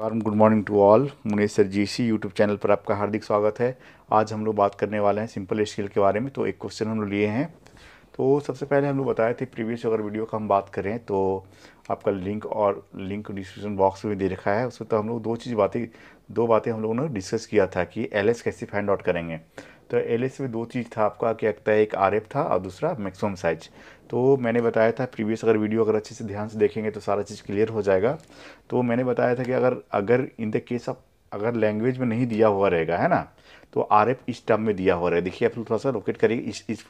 warm good morning to all Munesh sir ji सी YouTube channel पर आपका हार्दिक स्वागत है आज हम लोग बात करने वाले हैं सिंपल स्किल के बारे में तो एक क्वेश्चन हम लोग लिए हैं तो सबसे पहले हम लोग बताए थे प्रीवियस अगर वीडियो का हम बात करें तो आपका लिंक और लिंक डिस्क्रिप्शन बॉक्स में दे रखा है उसमें तो हम लोग दो चीज़ बातें दो बातें हम लोगों ने डिस्कस किया था कि एल कैसे फाइंड आउट करेंगे तो एल में दो चीज़ था आपका क्या कहता है एक आर था और दूसरा मैक्सिमम साइज तो मैंने बताया था प्रीवियस अगर वीडियो अगर अच्छे से ध्यान से देखेंगे तो सारा चीज़ क्लियर हो जाएगा तो मैंने बताया था कि अगर अगर इन द केस ऑफ अगर लैंग्वेज में नहीं दिया हुआ रहेगा है ना तो आर एफ इस टर्म में दिया हुआ रहेगा देखिए आप थोड़ा सा रोकेट करिए इस इस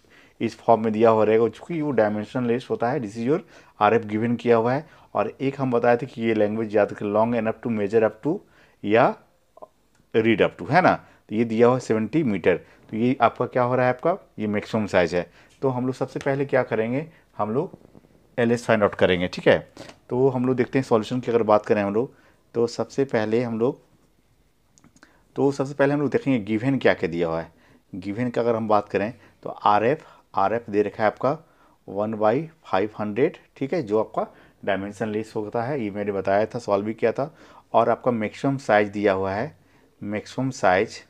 इस फॉर्म में दिया हुआ रहेगा चूँकि वो डायमेंशन लेस होता है this is your R F given किया हुआ है और एक हम बताए थे कि ये लैंग्वेज याद कर long and up to measure up to या रीड अप टू है ना तो ये दिया हुआ सेवेंटी मीटर तो ये आपका क्या हो रहा है आपका ये मैक्सिमम साइज़ है तो हम लोग सबसे पहले क्या करेंगे हम लोग एल एस फाइंड आउट करेंगे ठीक है तो हम लोग देखते हैं सॉल्यूशन की अगर बात करें हम लोग तो सबसे पहले हम लोग तो सबसे पहले हम लोग देखेंगे गिवेन क्या क्या दिया हुआ है गिवेन का अगर हम बात करें तो आर एफ आर एफ दे रखा है आपका वन बाई फाइव हंड्रेड ठीक है जो आपका डायमेंशन लेस होता है ये मैंने बताया था सॉल्व भी किया था और आपका मैक्सिमम साइज दिया हुआ है मैक्सिमम साइज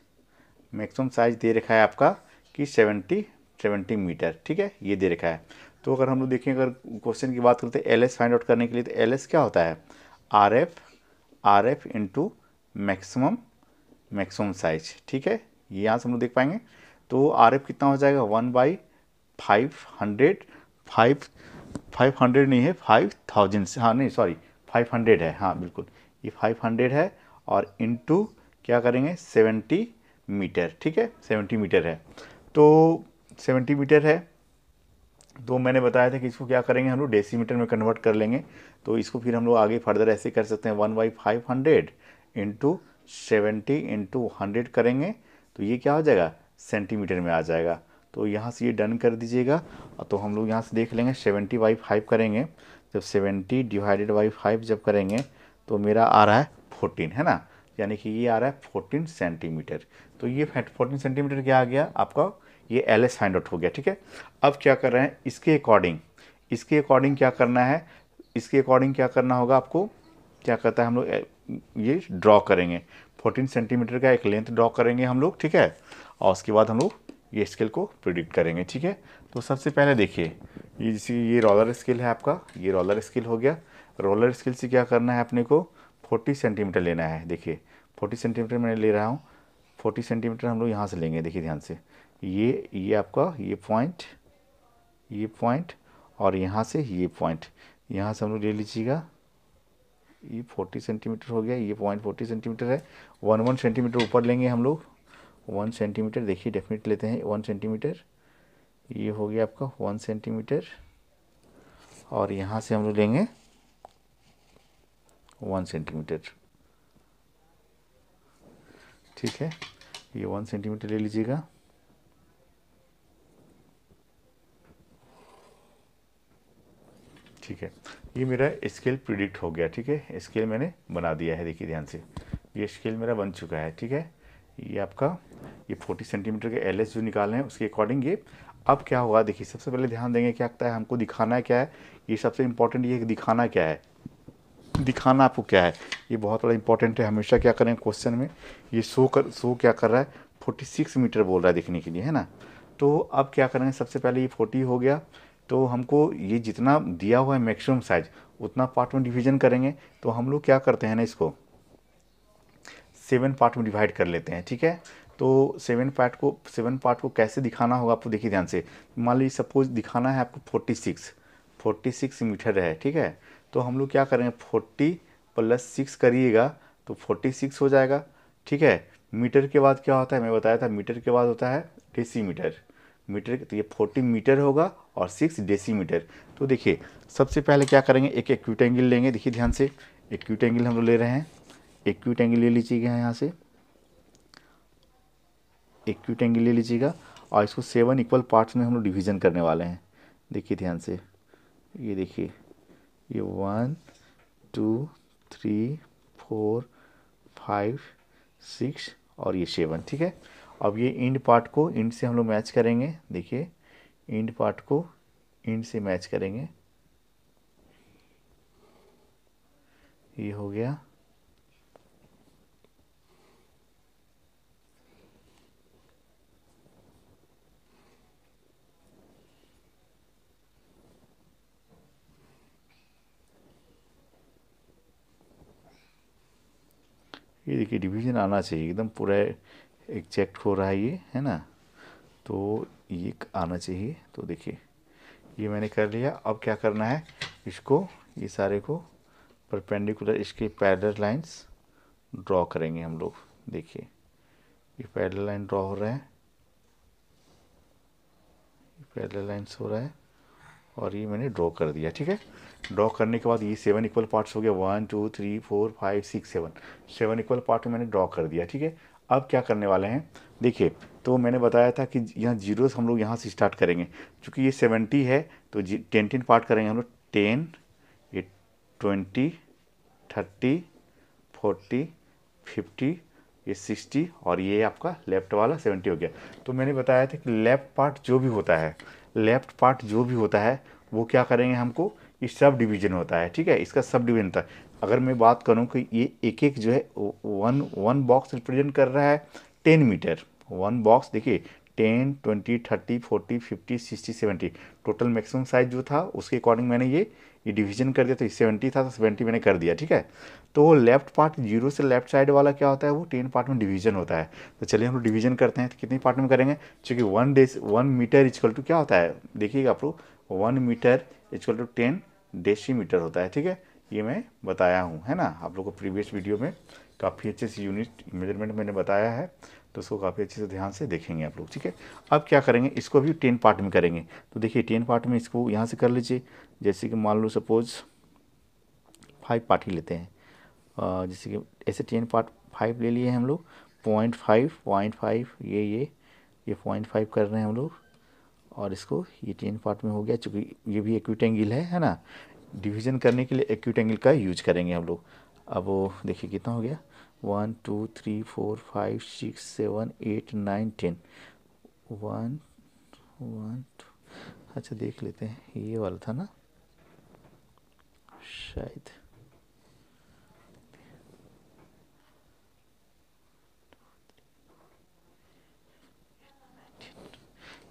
मैक्सिमम साइज दे रखा है आपका कि सेवेंटी सेवेंटी मीटर ठीक है ये दे रखा है तो अगर हम लोग देखें अगर क्वेश्चन की बात करते हैं एल एस फाइंड आउट करने के लिए तो एल एस क्या होता है R F R F into maximum maximum size ठीक है ये यहाँ से हम लोग देख पाएंगे तो आर एफ कितना हो जाएगा one by five hundred five five hundred नहीं है फाइव थाउजेंड हाँ नहीं सॉरी फाइव हंड्रेड है हाँ बिल्कुल ये फाइव हंड्रेड है और इंटू क्या करेंगे सेवेंटी मीटर ठीक है सेवेंटी मीटर है तो सेवेंटी मीटर है तो मैंने बताया था कि इसको क्या करेंगे हम लोग डेसीमीटर में कन्वर्ट कर लेंगे तो इसको फिर हम लोग आगे फर्दर ऐसे कर सकते हैं one by five hundred into seventy into hundred करेंगे तो ये क्या हो जाएगा सेंटीमीटर में आ जाएगा तो यहाँ से ये डन कर दीजिएगा तो हम लोग यहाँ से देख लेंगे सेवेंटी बाई फाइव करेंगे जब सेवेंटी डिवाइडेड बाई फाइव जब करेंगे तो मेरा आ रहा है फोर्टीन है ना यानी कि ये आ रहा है फोर्टीन सेंटीमीटर तो ये फोर्टीन सेंटीमीटर क्या आ गया आपका ये एल एस फाइंड आउट हो गया ठीक है अब क्या कर रहे हैं इसके अकॉर्डिंग इसके अकॉर्डिंग क्या करना है इसके अकॉर्डिंग क्या करना होगा आपको क्या कहता है हम लोग ये ड्रॉ करेंगे 14 सेंटीमीटर का एक लेंथ ड्रॉ करेंगे हम लोग ठीक है और उसके बाद हम लोग ये स्केल को प्रिडिक्ट करेंगे ठीक है तो सबसे पहले देखिए ये जैसे ये रोलर स्केल है आपका ये रोलर स्केल हो गया रोलर स्केल से क्या करना है अपने को 40 सेंटीमीटर लेना है देखिए 40 सेंटीमीटर मैंने ले रहा हूँ 40 सेंटीमीटर हम लोग यहाँ से लेंगे देखिए ध्यान से ये ये आपका ये पॉइंट ये पॉइंट और यहाँ से ये पॉइंट यहाँ से हम लोग ले लीजिएगा ये 40 सेंटीमीटर हो गया ये पॉइंट 40 सेंटीमीटर है वन वन सेंटीमीटर ऊपर लेंगे हम लोग वन सेंटीमीटर देखिए डेफिनेट लेते हैं वन सेंटीमीटर ये हो गया आपका वन सेंटीमीटर और यहाँ से हम लोग लेंगे वन सेंटीमीटर ठीक है ये वन सेंटीमीटर ले लीजिएगा ठीक है ये मेरा स्केल प्रिडिक्ट हो गया ठीक है स्केल मैंने बना दिया है देखिए ध्यान से ये स्केल मेरा बन चुका है ठीक है ये आपका ये 40 सेंटीमीटर के एल जो निकाल रहे हैं उसके अकॉर्डिंग ये अब क्या होगा देखिए सबसे पहले ध्यान देंगे क्या लगता है हमको दिखाना क्या है ये सबसे इम्पोर्टेंट ये दिखाना क्या है दिखाना आपको क्या है ये बहुत बड़ा इंपॉर्टेंट है हमेशा क्या करें क्वेश्चन में ये शो कर शो क्या कर रहा है फोर्टी सिक्स मीटर बोल रहा है दिखने के लिए है ना तो अब क्या करेंगे सबसे पहले ये फोर्टी हो गया तो हमको ये जितना दिया हुआ है मैक्सिमम साइज उतना पार्ट में डिवीजन करेंगे तो हम लोग क्या करते हैं ना इसको सेवन पार्ट में डिवाइड कर लेते हैं ठीक है तो सेवन पार्ट को सेवन पार्ट को कैसे दिखाना होगा आपको देखिए ध्यान से मान लीजिए सपोज दिखाना है आपको forty six forty six metre है ठीक है तो हम लोग क्या करेंगे फोर्टी प्लस सिक्स करिएगा तो फोर्टी सिक्स हो जाएगा ठीक है मीटर के बाद क्या होता है मैं बताया था मीटर के बाद होता है डेसीमीटर मीटर तो ये फोर्टी मीटर होगा और सिक्स डेसीमीटर तो देखिए सबसे पहले क्या करेंगे एक एक्यूट एंगल लेंगे देखिए ध्यान से एक्यूट एंगल हम लोग ले रहे हैं एक्यूट एंगल ले लीजिएगा यहाँ से एक्यूट एंगल ले लीजिएगा और इसको सेवन इक्वल पार्ट्स में हम लोग डिवीज़न करने वाले हैं देखिए ध्यान से ये देखिए ये one two three four five six और ये सेवन ठीक है अब ये इंड पार्ट को इंड से हम लोग मैच करेंगे देखिए इंड पार्ट को इंड से मैच करेंगे ये हो गया ये देखिए डिवीज़न आना चाहिए एकदम पूरा एग्जैक्ट हो रहा है ये है ना तो ये आना चाहिए तो देखिए ये मैंने कर लिया अब क्या करना है इसको ये सारे को परपेंडिकुलर इसके पैडल लाइंस ड्रॉ करेंगे हम लोग देखिए ये पैडल लाइन ड्रॉ हो रहा है पैडल लाइंस हो रहा है और ये मैंने ड्रॉ कर दिया ठीक है ड्रॉ करने के बाद ये सेवन इक्वल पार्ट्स हो गया one two three four five six seven seven equal part में मैंने ड्रॉ कर दिया ठीक है अब क्या करने वाले हैं देखिए तो मैंने बताया था कि यहाँ जीरो हम लोग यहाँ से स्टार्ट करेंगे क्योंकि ये सेवेंटी है तो टेन टेन पार्ट करेंगे हम लोग टेन ये ट्वेंटी थर्टी फोर्टी फिफ्टी ये 60 और ये आपका लेफ्ट वाला 70 हो गया तो मैंने बताया था कि लेफ्ट पार्ट जो भी होता है लेफ्ट पार्ट जो भी होता है वो क्या करेंगे हमको ये सब डिवीजन होता है ठीक है इसका सब डिवीजन होता है अगर मैं बात करूँ कि ये एक एक जो है वन वन बॉक्स रिप्रेजेंट कर रहा है टेन मीटर वन बॉक्स देखिए ten twenty thirty forty fifty sixty seventy total maximum size जो था उसके अकॉर्डिंग मैंने ये ये डिवीजन कर दिया तो सेवेंटी था तो सेवेंटी मैंने कर दिया ठीक है तो लेफ्ट पार्ट जीरो से लेफ्ट साइड वाला क्या होता है वो टेन पार्ट में डिवीजन होता है तो चलिए हम लोग डिवीजन करते हैं तो कितने पार्ट में करेंगे चूँकि one days one metre equal to क्या होता है देखिएगा आप लोग one metre equal to ten metre होता है ठीक है ये मैं बताया हूँ है ना आप लोग को प्रीवियस वीडियो में काफ़ी अच्छे से यूनिट मेजरमेंट मैंने बताया है तो उसको काफ़ी अच्छे से ध्यान से देखेंगे आप लोग ठीक है अब क्या करेंगे इसको भी टेन पार्ट में करेंगे तो देखिए टेन पार्ट में इसको यहाँ से कर लीजिए जैसे कि मान लो सपोज़ फाइव पार्ट ही लेते हैं जैसे कि ऐसे टेन पार्ट फाइव ले लिए हम लोग पॉइंट फाइव पॉइंट फाइव ये ये ये पॉइंट फाइव कर रहे हैं हम लोग और इसको ये टेन पार्ट में हो गया चूँकि ये भी एक्यूट एंगल है है ना डिवीजन करने के लिए एक्यूट एंगल का यूज करेंगे हम लोग अब देखिए कितना हो गया one two three four five six seven eight nine ten one one two अच्छा देख लेते हैं ये वाला था ना शायद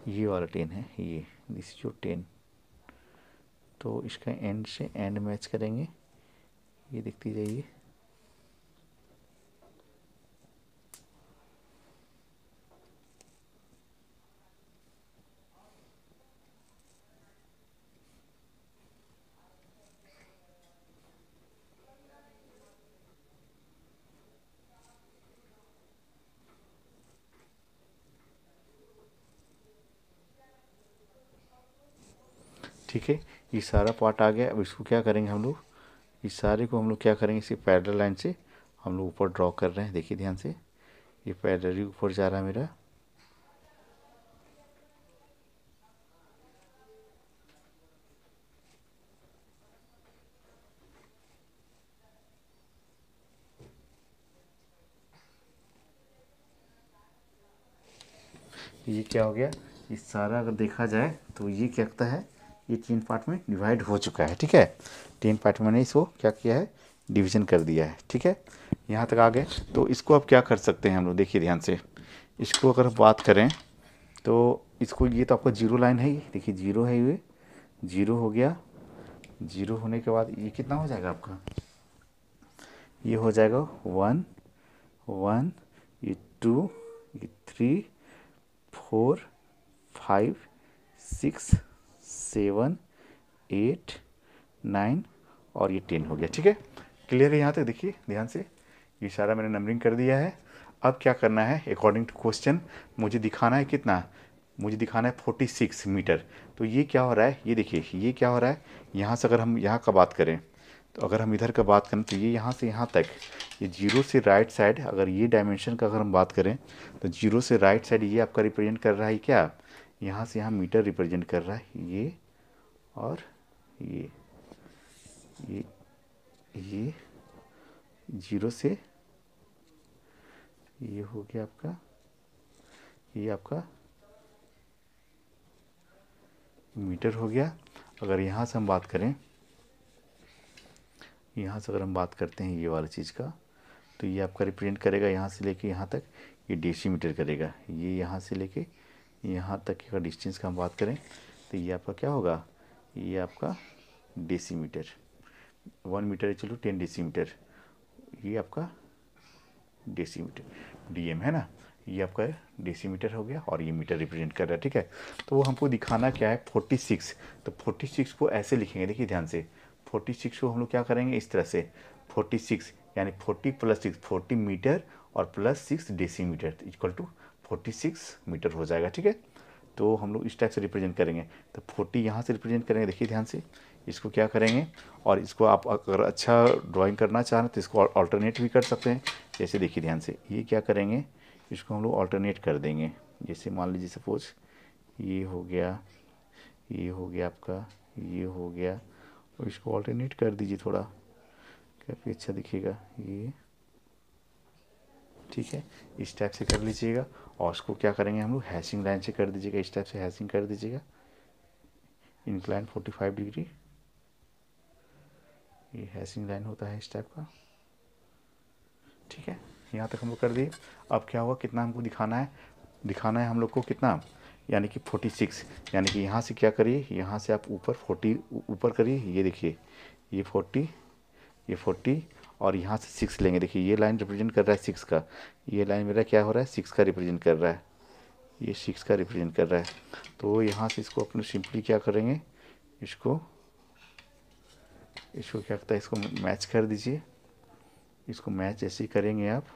ये वाला टेन है ये दिस इज टेन तो इसका एंड से एंड मैच करेंगे ये देखती जाइए ठीक है ये सारा पार्ट आ गया अब इसको क्या करेंगे हम लोग इस सारे को हम लोग क्या करेंगे इसे पैडल लाइन से हम लोग ऊपर ड्रॉ कर रहे हैं देखिए ध्यान से ये पैडल ही ऊपर जा रहा है मेरा ये क्या हो गया इस सारा अगर देखा जाए तो ये क्या लगता है ये तीन पार्ट में डिवाइड हो चुका है ठीक है तीन पार्ट मैंने इसको क्या किया है डिवीजन कर दिया है ठीक है यहाँ तक आ गए तो इसको अब क्या कर सकते हैं हम लोग देखिए ध्यान से इसको अगर बात करें तो इसको ये तो आपका जीरो लाइन है ये देखिए जीरो है ये जीरो हो गया जीरो होने के बाद ये कितना हो जाएगा आपका ये हो जाएगा वन वन ये टू ये three four five six seven eight nine और ये टेन हो गया ठीक है क्लियर है यहाँ तक देखिए ध्यान से ये सारा मैंने नंबरिंग कर दिया है अब क्या करना है अकॉर्डिंग टू क्वेश्चन मुझे दिखाना है कितना मुझे दिखाना है फोर्टी सिक्स मीटर तो ये क्या हो रहा है ये देखिए ये क्या हो रहा है यहाँ से अगर हम यहाँ का बात करें तो अगर हम इधर का बात करें तो ये यहाँ से यहाँ तक ये जीरो से राइट साइड अगर ये डायमेंशन का अगर हम बात करें तो जीरो से राइट साइड ये आपका रिप्रेजेंट कर रहा है क्या यहाँ से यहाँ मीटर रिप्रेजेंट कर रहा है ये और ये ये ये जीरो से ये हो गया आपका ये आपका मीटर हो गया अगर यहाँ से हम बात करें यहाँ से अगर हम बात करते हैं ये वाली चीज़ का तो ये आपका रिप्रेजेंट करेगा यहाँ से लेके यहाँ तक ये डेसीमीटर करेगा ये यहाँ से लेके यहाँ तक अगर डिस्टेंस का हम बात करें तो ये आपका क्या होगा ये आपका डेसीमीटर वन मीटर चलो टेन डेसीमीटर ये आपका डेसीमीटर डीएम है ना ये आपका डेसीमीटर हो गया और ये मीटर रिप्रेजेंट कर रहा है ठीक है तो वो हमको दिखाना क्या है फोर्टी सिक्स तो फोर्टी सिक्स को ऐसे लिखेंगे देखिए ध्यान से फोर्टी सिक्स को हम लोग क्या करेंगे इस तरह से फोर्टी सिक्स यानी forty plus six forty metre और plus six decimetre equal to 46 metre हो जाएगा ठीक है तो हम लोग इस टाइप से रिप्रेजेंट करेंगे तो 40 यहाँ से रिप्रेजेंट करेंगे देखिए ध्यान से इसको क्या करेंगे और इसको आप अगर अच्छा ड्राइंग करना चाह रहे हैं तो इसको ऑल्टरनेट भी कर सकते हैं जैसे देखिए ध्यान से ये क्या करेंगे इसको हम लोग ऑल्टरनेट कर देंगे जैसे मान लीजिए सपोज ये हो गया ये हो गया आपका ये हो गया और इसको ऑल्टरनेट कर दीजिए थोड़ा काफ़ी अच्छा दिखेगा ये ठीक है इस टाइप से कर लीजिएगा और उसको क्या करेंगे हम लोग हैसिंग लाइन से कर दीजिएगा इस टाइप से हैसिंग कर दीजिएगा इंक्लाइन 45 डिग्री ये हैसिंग लाइन होता है इस टाइप का ठीक है यहाँ तक हम लोग कर दिए अब क्या हुआ कितना हमको दिखाना है दिखाना है हम लोग को कितना यानी कि 46 यानी कि यहाँ से क्या करिए यहाँ से आप ऊपर 40 ऊपर करिए ये देखिए ये 40 ये फोर्टी और यहाँ से सिक्स लेंगे देखिए ये लाइन रिप्रेजेंट कर रहा है सिक्स का ये लाइन मेरा क्या हो रहा है सिक्स का रिप्रेजेंट कर रहा है ये सिक्स का रिप्रेजेंट कर रहा है तो यहाँ से इसको अपने सिंपली क्या करेंगे इसको इसको क्या करता है इसको मैच कर दीजिए इसको मैच ऐसे ही करेंगे आप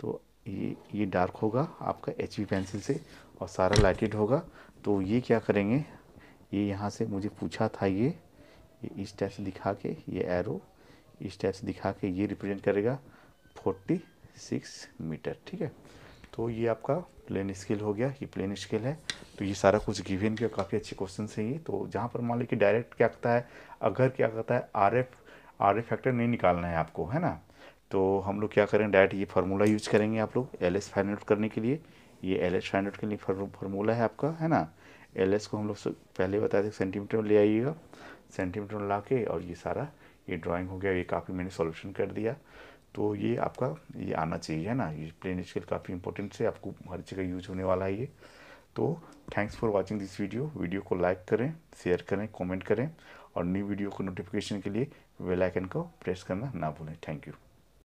तो ये ये डार्क होगा आपका एच पेंसिल से और सारा लाइटेड होगा तो ये क्या करेंगे ये यहाँ से मुझे पूछा था ये ये इस टाइप से दिखा के ये एरो इस टाइप से दिखा के ये रिप्रेजेंट करेगा फोर्टी सिक्स मीटर ठीक है तो ये आपका प्लेन स्केल हो गया ये प्लेन स्केल है तो ये सारा कुछ गिवन किया काफ़ी अच्छे क्वेश्चन है ये तो जहाँ पर मान लीजिए कि डायरेक्ट क्या करता है अगर क्या करता है R F R F factor नहीं निकालना है आपको है ना तो हम लोग क्या करेंगे डायरेक्ट ये फार्मूला यूज करेंगे आप लोग एल एस फाइंड आउट करने के लिए ये एल एस फाइंड आउट के लिए फार्मूला है आपका है ना एल एस को हम लोग पहले बताए थे सेंटीमीटर में ले आइएगा सेंटीमीटर में ला के और ये सारा ये ड्राइंग हो गया ये काफ़ी मैंने सॉल्यूशन कर दिया तो ये आपका ये आना चाहिए है ना ये प्लेन स्केल काफ़ी इंपॉर्टेंट है आपको हर जगह यूज होने वाला है ये तो thanks for watching this video video को लाइक करें शेयर करें कमेंट करें और न्यू वीडियो को नोटिफिकेशन के लिए बेल आइकन को प्रेस करना ना भूलें थैंक यू